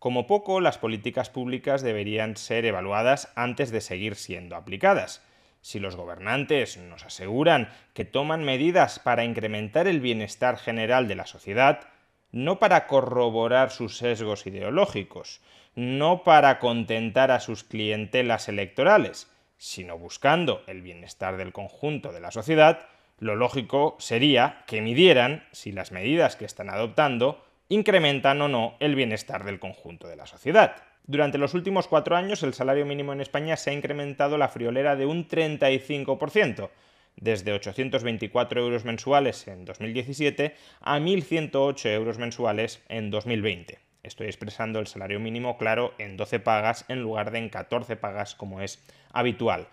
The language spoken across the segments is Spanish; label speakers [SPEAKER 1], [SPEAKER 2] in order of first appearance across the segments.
[SPEAKER 1] Como poco, las políticas públicas deberían ser evaluadas antes de seguir siendo aplicadas. Si los gobernantes nos aseguran que toman medidas para incrementar el bienestar general de la sociedad, no para corroborar sus sesgos ideológicos, no para contentar a sus clientelas electorales, sino buscando el bienestar del conjunto de la sociedad, lo lógico sería que midieran si las medidas que están adoptando incrementan o no el bienestar del conjunto de la sociedad. Durante los últimos cuatro años el salario mínimo en España se ha incrementado la friolera de un 35%, desde 824 euros mensuales en 2017 a 1.108 euros mensuales en 2020. Estoy expresando el salario mínimo, claro, en 12 pagas en lugar de en 14 pagas como es habitual.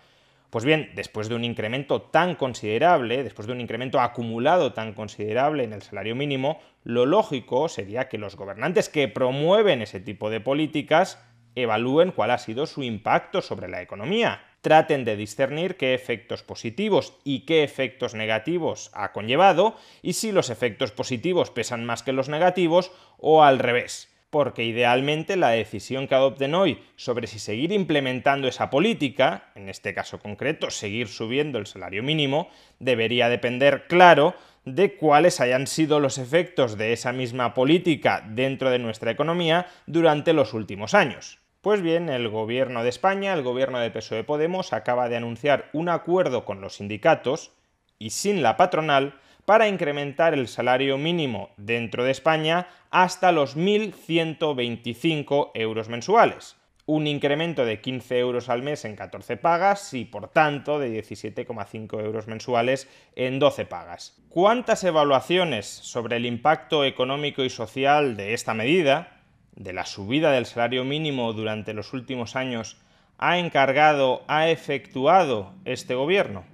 [SPEAKER 1] Pues bien, después de un incremento tan considerable, después de un incremento acumulado tan considerable en el salario mínimo, lo lógico sería que los gobernantes que promueven ese tipo de políticas evalúen cuál ha sido su impacto sobre la economía, traten de discernir qué efectos positivos y qué efectos negativos ha conllevado y si los efectos positivos pesan más que los negativos o al revés porque idealmente la decisión que adopten hoy sobre si seguir implementando esa política, en este caso concreto, seguir subiendo el salario mínimo, debería depender, claro, de cuáles hayan sido los efectos de esa misma política dentro de nuestra economía durante los últimos años. Pues bien, el gobierno de España, el gobierno de PSOE Podemos, acaba de anunciar un acuerdo con los sindicatos y sin la patronal para incrementar el salario mínimo dentro de España hasta los 1.125 euros mensuales un incremento de 15 euros al mes en 14 pagas y por tanto de 17,5 euros mensuales en 12 pagas. ¿Cuántas evaluaciones sobre el impacto económico y social de esta medida, de la subida del salario mínimo durante los últimos años, ha encargado, ha efectuado este gobierno?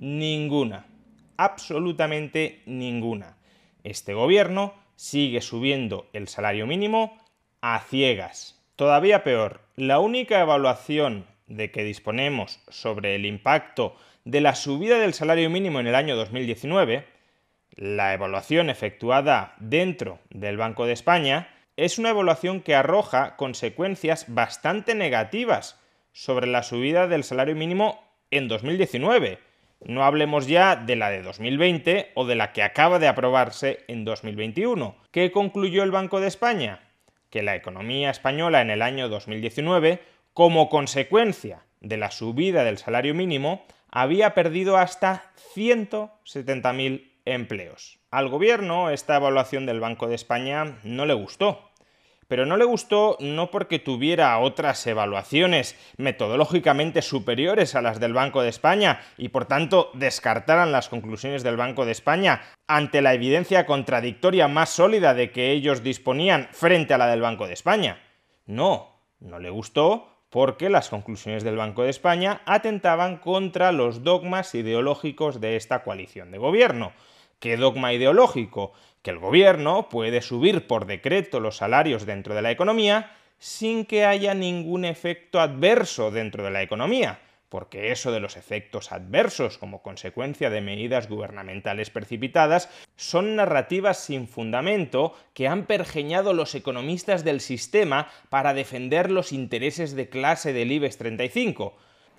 [SPEAKER 1] Ninguna absolutamente ninguna. Este gobierno sigue subiendo el salario mínimo a ciegas. Todavía peor, la única evaluación de que disponemos sobre el impacto de la subida del salario mínimo en el año 2019, la evaluación efectuada dentro del Banco de España, es una evaluación que arroja consecuencias bastante negativas sobre la subida del salario mínimo en 2019. No hablemos ya de la de 2020 o de la que acaba de aprobarse en 2021. ¿Qué concluyó el Banco de España? Que la economía española en el año 2019, como consecuencia de la subida del salario mínimo, había perdido hasta 170.000 empleos. Al gobierno esta evaluación del Banco de España no le gustó pero no le gustó no porque tuviera otras evaluaciones metodológicamente superiores a las del Banco de España y por tanto descartaran las conclusiones del Banco de España ante la evidencia contradictoria más sólida de que ellos disponían frente a la del Banco de España. No, no le gustó porque las conclusiones del Banco de España atentaban contra los dogmas ideológicos de esta coalición de gobierno. ¿Qué dogma ideológico? Que el gobierno puede subir por decreto los salarios dentro de la economía sin que haya ningún efecto adverso dentro de la economía, porque eso de los efectos adversos como consecuencia de medidas gubernamentales precipitadas son narrativas sin fundamento que han pergeñado los economistas del sistema para defender los intereses de clase del IBEX 35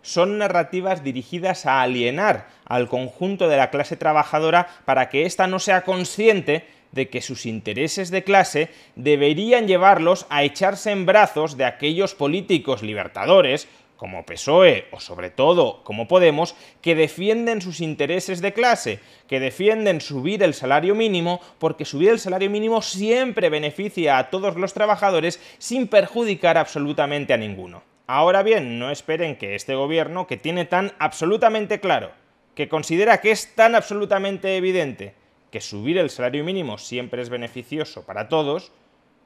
[SPEAKER 1] son narrativas dirigidas a alienar al conjunto de la clase trabajadora para que ésta no sea consciente de que sus intereses de clase deberían llevarlos a echarse en brazos de aquellos políticos libertadores como PSOE o sobre todo como Podemos, que defienden sus intereses de clase, que defienden subir el salario mínimo, porque subir el salario mínimo siempre beneficia a todos los trabajadores sin perjudicar absolutamente a ninguno. Ahora bien, no esperen que este gobierno, que tiene tan absolutamente claro, que considera que es tan absolutamente evidente que subir el salario mínimo siempre es beneficioso para todos,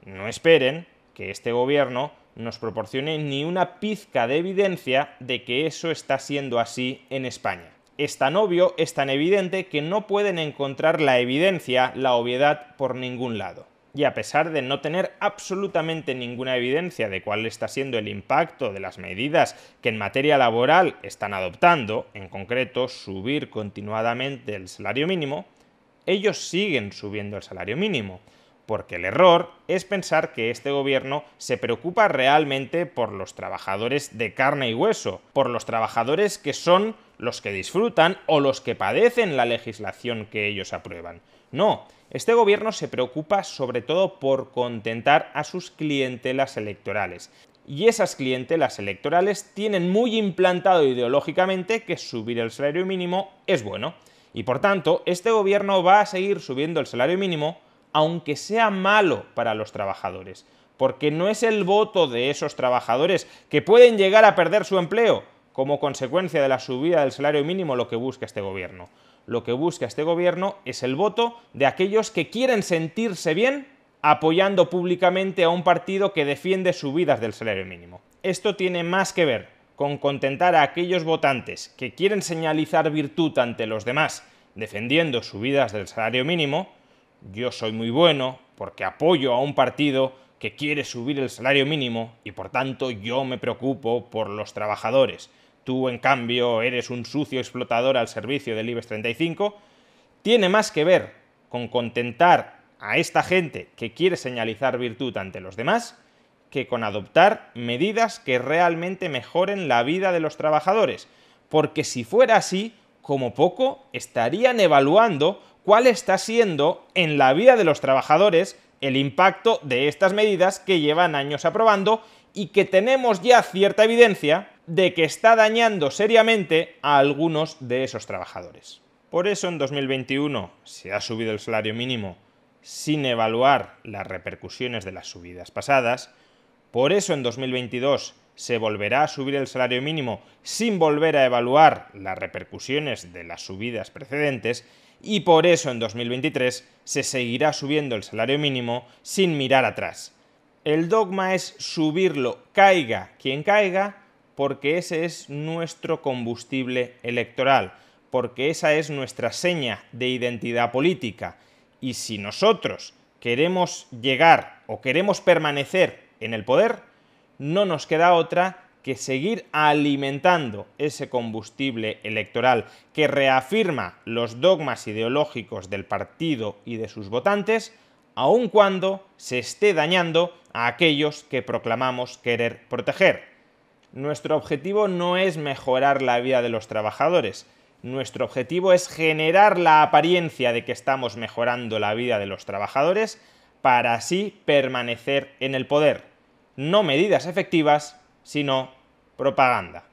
[SPEAKER 1] no esperen que este gobierno nos proporcione ni una pizca de evidencia de que eso está siendo así en España. Es tan obvio, es tan evidente que no pueden encontrar la evidencia, la obviedad por ningún lado y a pesar de no tener absolutamente ninguna evidencia de cuál está siendo el impacto de las medidas que en materia laboral están adoptando, en concreto subir continuadamente el salario mínimo, ellos siguen subiendo el salario mínimo porque el error es pensar que este gobierno se preocupa realmente por los trabajadores de carne y hueso, por los trabajadores que son los que disfrutan o los que padecen la legislación que ellos aprueban. No, este gobierno se preocupa sobre todo por contentar a sus clientelas electorales. Y esas clientelas electorales tienen muy implantado ideológicamente que subir el salario mínimo es bueno. Y por tanto, este gobierno va a seguir subiendo el salario mínimo aunque sea malo para los trabajadores, porque no es el voto de esos trabajadores que pueden llegar a perder su empleo como consecuencia de la subida del salario mínimo lo que busca este gobierno. Lo que busca este gobierno es el voto de aquellos que quieren sentirse bien apoyando públicamente a un partido que defiende subidas del salario mínimo. Esto tiene más que ver con contentar a aquellos votantes que quieren señalizar virtud ante los demás defendiendo subidas del salario mínimo, yo soy muy bueno porque apoyo a un partido que quiere subir el salario mínimo y por tanto yo me preocupo por los trabajadores. Tú, en cambio, eres un sucio explotador al servicio del IBEX 35. Tiene más que ver con contentar a esta gente que quiere señalizar virtud ante los demás que con adoptar medidas que realmente mejoren la vida de los trabajadores. Porque si fuera así, como poco, estarían evaluando cuál está siendo en la vida de los trabajadores el impacto de estas medidas que llevan años aprobando y que tenemos ya cierta evidencia de que está dañando seriamente a algunos de esos trabajadores. Por eso en 2021 se ha subido el salario mínimo sin evaluar las repercusiones de las subidas pasadas, por eso en 2022 se volverá a subir el salario mínimo sin volver a evaluar las repercusiones de las subidas precedentes y por eso en 2023 se seguirá subiendo el salario mínimo sin mirar atrás. El dogma es subirlo, caiga quien caiga, porque ese es nuestro combustible electoral, porque esa es nuestra seña de identidad política. Y si nosotros queremos llegar o queremos permanecer en el poder, no nos queda otra que seguir alimentando ese combustible electoral que reafirma los dogmas ideológicos del partido y de sus votantes, aun cuando se esté dañando a aquellos que proclamamos querer proteger. Nuestro objetivo no es mejorar la vida de los trabajadores, nuestro objetivo es generar la apariencia de que estamos mejorando la vida de los trabajadores para así permanecer en el poder. No medidas efectivas, sino propaganda.